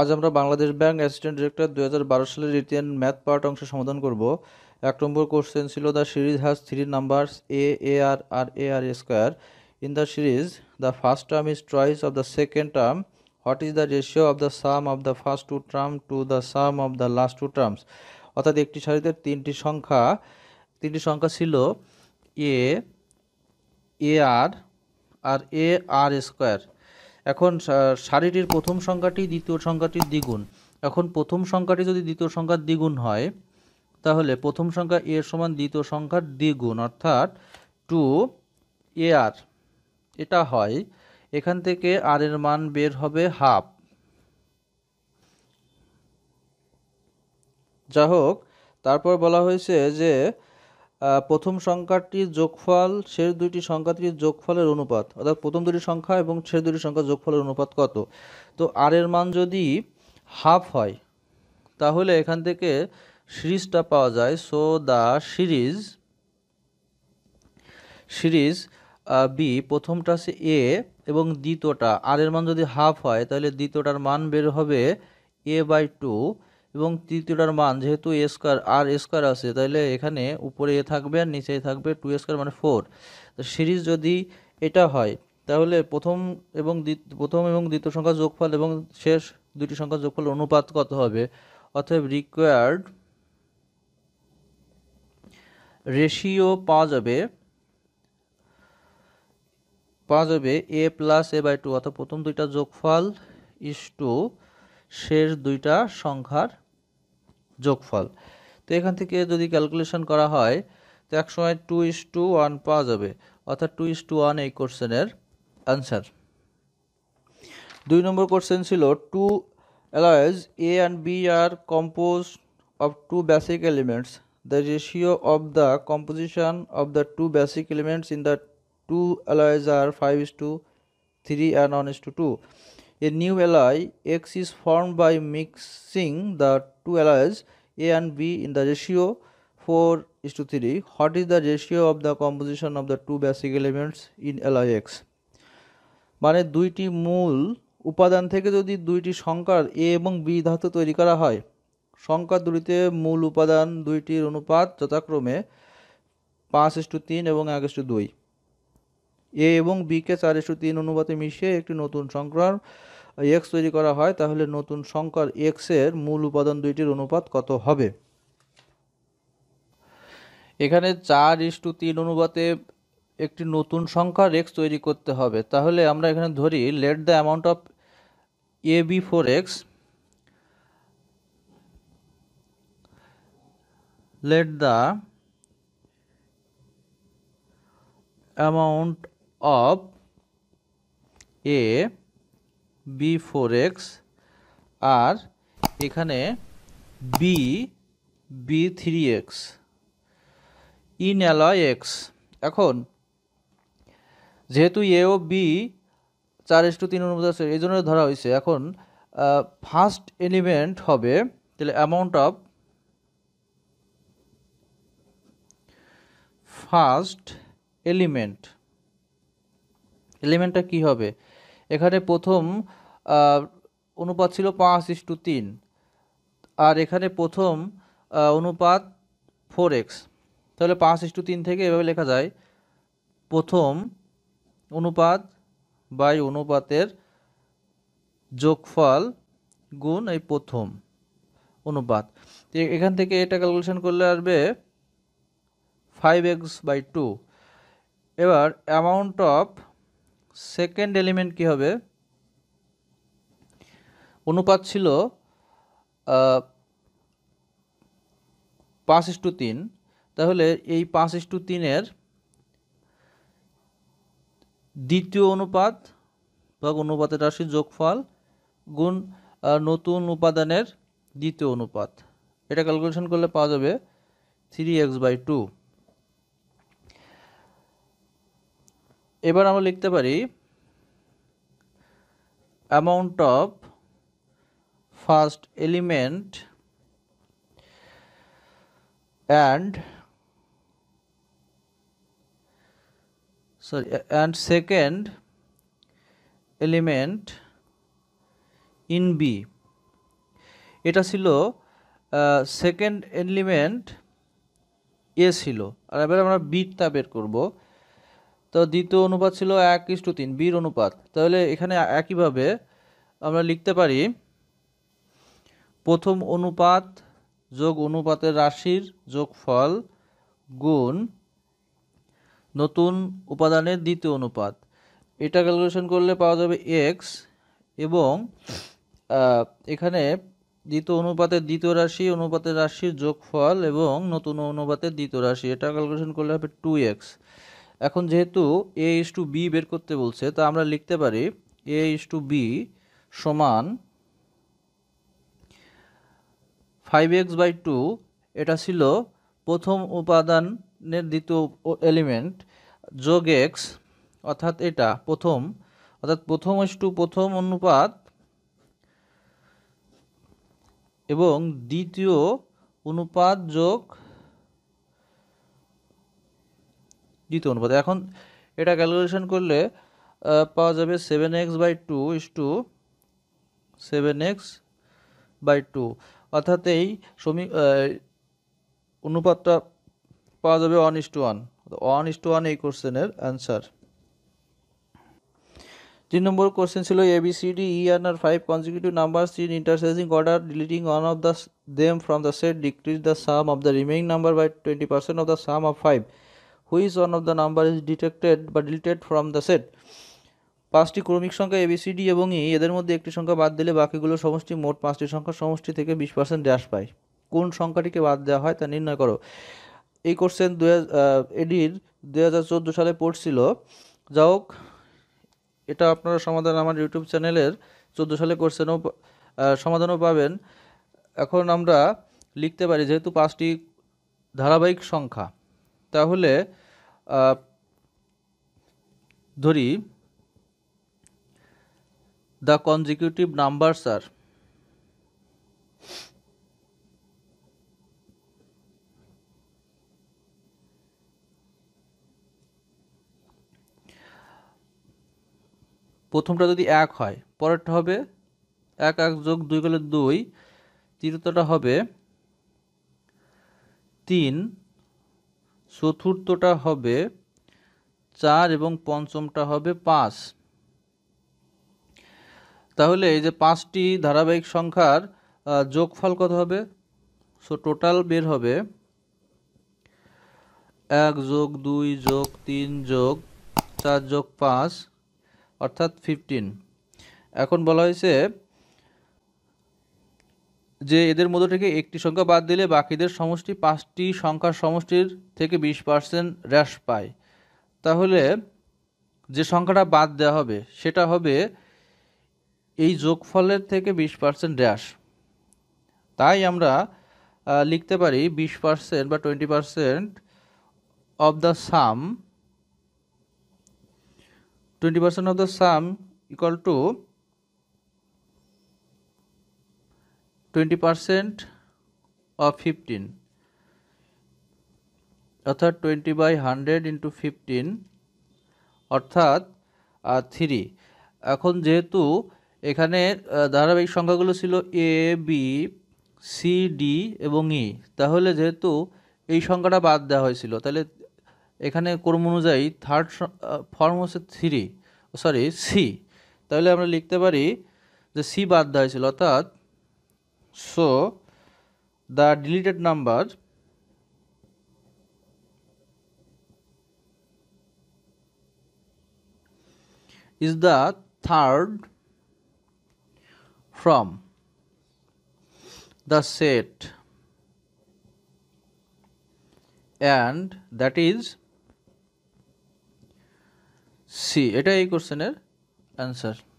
আজ আমরা Bangladesh bank assistant director দু হাজার বারো সালের রিটেন ম্যাথ পার্ট অংশ সমাধান করব এক নম্বর কোশ্চেন ছিল the series has three numbers a a r r a r square in the series the first term is thrice of the second term what is the ratio of the sum of the first two term to the sum of the last two terms অর্থাৎ একটি সারিতে তিনটি সংখ্যা তিনটি সংখ্যা ছিল এ a r r a r square এখন সারিটির প্রথম সংখ্যাটি দ্বিতীয় সংখ্যাটির দ্বিগুণ এখন প্রথম সংখ্যাটি যদি দ্বিতীয় সংখ্যার দ্বিগুণ হয় তাহলে প্রথম সংখ্যা এ সমান দ্বিতীয় সংখ্যার দ্বিগুণ অর্থাৎ টু এ আর এটা হয় এখান থেকে আর এর মান বের হবে হাফ যা হোক তারপর বলা হয়েছে যে প্রথম সংখ্যাটির যোগফল শেষ দুইটি সংখ্যাটির যোগফলের অনুপাত অর্থাৎ প্রথম দুটি সংখ্যা এবং শেষ দুটি সংখ্যা যোগফলের অনুপাত কত তো আর এর মান যদি হাফ হয় তাহলে এখান থেকে সিরিজটা পাওয়া যায় so the series series b প্রথমটা আছে এ এবং দ্বিতীয়টা আর এর মান যদি হাফ হয় তাহলে দ্বিতীয়টার মান বের হবে এ বাই টু এবং তৃতীয়টার মান যেহেতু এ স্কোয়ার আর এ স্কোয়ার আছে তাহলে এখানে উপরে এ থাকবে আর নিচে থাকবে টু এ স্কোয়ার মানে ফোর তো সিরিজ যদি এটা হয় তাহলে প্রথম এবং প্রথম এবং দ্বিতীয় সংখ্যা যোগফল এবং শেষ দুটি সংখ্যা যোগফল অনুপাত কত হবে অতএব রিকোয়ার্ড রেশিও পাওয়া যাবে পাওয়া যাবে A plus A by two অর্থাৎ প্রথম দুইটা যোগফল ইস টু শেষ দুইটা সংখ্যার যোগফল তো এখান থেকে যদি ক্যালকুলেশন করা হয় তো একসময় টু ইস টু ওয়ান পাওয়া যাবে অর্থাৎ টু ইস টু ওয়ান এই কোশ্চেনের অ্যান্সার দুই নম্বর কোশ্চেন ছিল two alloys A and B are compose of two basic elements the ratio of the composition of the two basic elements in the two alloys are five is to three and one is to two a new alloy X is form by mixing the two alloys A and B in the ratio 4 is to 3. What is the ratio of the composition of the two basic elements in LIX? মানে দুইটি মূল উপাদান থেকে যদি দুইটি সংখ্যার এ এবং B ধাতু তৈরি করা হয় সংখ্যার দুটিতে মূল উপাদান দুইটির অনুপাত যথাক্রমে পাঁচ ইস্টু তিন এবং এক ইস্টু দুই এ এবং বিকে চার ইস্টু তিন অনুপাতে মিশিয়ে একটি নতুন সংখ্যার এক্স তৈরি করা হয় তাহলে নতুন সংখ্যার এক্সের মূল উপাদান দুইটির অনুপাত কত হবে এখানে চার ইস্টু তিন অনুপাতে একটি নতুন সংখ্যার এক্স তৈরি করতে হবে তাহলে আমরা এখানে ধরি let the amount of A B four X let the amount of A B four X আর এখানে B B three X in alloy X এখন যেহেতু এ ও বি চার এস টু তিন অনুমোদ আছে এই জন্য ধরা হয়েছে এখন ফার্স্ট এলিমেন্ট হবে তাহলে অ্যামাউন্ট অফ ফার্স্ট এলিমেন্ট এলিমেন্টটা কি হবে এখানে প্রথম অনুপাত ছিল পাঁচ ইস্টু তিন আর এখানে প্রথম অনুপাত ফোর এক্স তাহলে পাঁচ ইস্টু তিন থেকে এভাবে লেখা যায় প্রথম অনুপাত বাই অনুপাতের যোগফল গুণ এই প্রথম অনুপাত এখান থেকে এটা ক্যালকুলেশন করলে আসবে ফাইভ এক্স বাই টু এবার অ্যামাউন্ট অফ সেকেন্ড এলিমেন্ট কি হবে অনুপাত ছিল পাঁচ ইস্টু তিন তাহলে এই পাঁচ ইস্টু তিনের দ্বিতীয় অনুপাত বা অনুপাতের রাশি যোগফল গুণ নতুন উপাদানের দ্বিতীয় অনুপাত এটা ক্যালকুলেশন করলে পাওয়া যাবে থ্রি এক্স বাই টু এবার আমরা লিখতে পারি amount of first element and sorry and second element in B এটা ছিল সেকেন্ড এলিমেন্ট এ ছিল আর এবার আমরা বিটা বের করবো তো দ্বিতীয় অনুপাত ছিল এক ইস্টু তিন বীর অনুপাত তাহলে এখানে একইভাবে আমরা লিখতে পারি প্রথম অনুপাত যোগ অনুপাতের রাশির যোগফল গুণ নতুন উপাদানের দ্বিতীয় অনুপাত এটা ক্যালকুলেশন করলে পাওয়া যাবে এক্স এবং এখানে দ্বিতীয় অনুপাতের দ্বিতীয় রাশি অনুপাতের রাশির যোগফল এবং নতুন অনুপাতের দ্বিতীয় রাশি এটা ক্যালকুলেশন করলে হবে টু এক্স এখন যেহেতু এ ইস টু বি বের করতে বলছে তা আমরা লিখতে পারি এ ইস টু বি সমান ফাইভ এক্স বাই টু এটা ছিল প্রথম উপাদানের দ্বিতীয় এলিমেন্ট যোগ এক্স অর্থাৎ এটা প্রথম অর্থাৎ প্রথম এস টু প্রথম অনুপাত এবং দ্বিতীয় অনুপাত যোগ দ্বিতীয় অনুপাত এখন এটা ক্যালকুলেশন করলে পাওয়া যাবে seven X by two is to seven X by two অর্থাৎ এই সমী অনুপাতটা পাওয়া যাবে one is to one one is to one এই কোশ্চেনের অ্যান্সার তিন নম্বর কোশ্চেন ছিল A B D E are are five consecutive number in increasing order deleting one of the them from the set decrease the sum of the remaining number by twenty percent of the sum of five which one of the number is detected বা deleted from the set পাঁচটি ক্রমিক সংখ্যা ABCD এবং ই e, এদের মধ্যে একটি সংখ্যা বাদ দিলে বাকিগুলো সমষ্টি মোট পাঁচটি সংখ্যা সমষ্টি থেকে বিশ পার্সেন্ট হ্রাস পায় কোন সংখ্যাটিকে বাদ দেওয়া হয় তা নির্ণয় করো এই কোশ্চেন দু এডির দু হাজার চোদ্দো সালে পড়ছিল যা হোক এটা আপনারা সমাধান আমার ইউটিউব চ্যানেলের চোদ্দো সালে কোশ্চেনও সমাধানও পাবেন এখন আমরা লিখতে পারি যেহেতু পাঁচটি ধারাবাহিক সংখ্যা তাহলে ধরি দ্য কনজিকিউটিভ নাম্বারস আর প্রথমটা যদি এক হয় পরেরটা হবে এক এক যোগ দুই গেলে দুই তৃতীয়টা হবে তিন চতুর্থটা হবে চার এবং পঞ্চমটা হবে পাঁচ তাহলে এই যে পাঁচটি ধারাবাহিক সংখ্যার যোগফল কত হবে সো টোটাল বের হবে এক যোগ দুই যোগ তিন যোগ চার যোগ পাঁচ অর্থাৎ ফিফটিন এখন বলা হয়েছে যে এদের মধ্য থেকে একটি সংখ্যা বাদ দিলে বাকিদের সমষ্টি পাঁচটি সংখ্যার সমষ্টির থেকে বিশ পার্সেন্ট হ্রাস পায় তাহলে যে সংখ্যাটা বাদ দেওয়া হবে সেটা হবে এই যোগফলের থেকে বিশ পার্সেন্ট হ্রাস তাই আমরা লিখতে পারি বিশ পার্সেন্ট বা twenty percent of the sum twenty percent of the sum equal to twenty percent of fifteen অর্থাৎ twenty by hundred into fifteen অর্থাৎ থ্রি এখন যেহেতু এখানে ধারাবাহিক সংখ্যাগুলো ছিল এ বি সি ডি এবং ই e, তাহলে যেহেতু এই সংখ্যাটা বাদ দেওয়া হয়েছিল তাহলে এখানে কর্ম অনুযায়ী থার্ড ফর্ম হচ্ছে থ্রি সরি সি তাহলে আমরা লিখতে পারি যে সি বাদ দেওয়া হয়েছিল অর্থাৎ So the deleted number is the third from the set and that is C. এটা এই কোশ্চেনের অ্যান্সার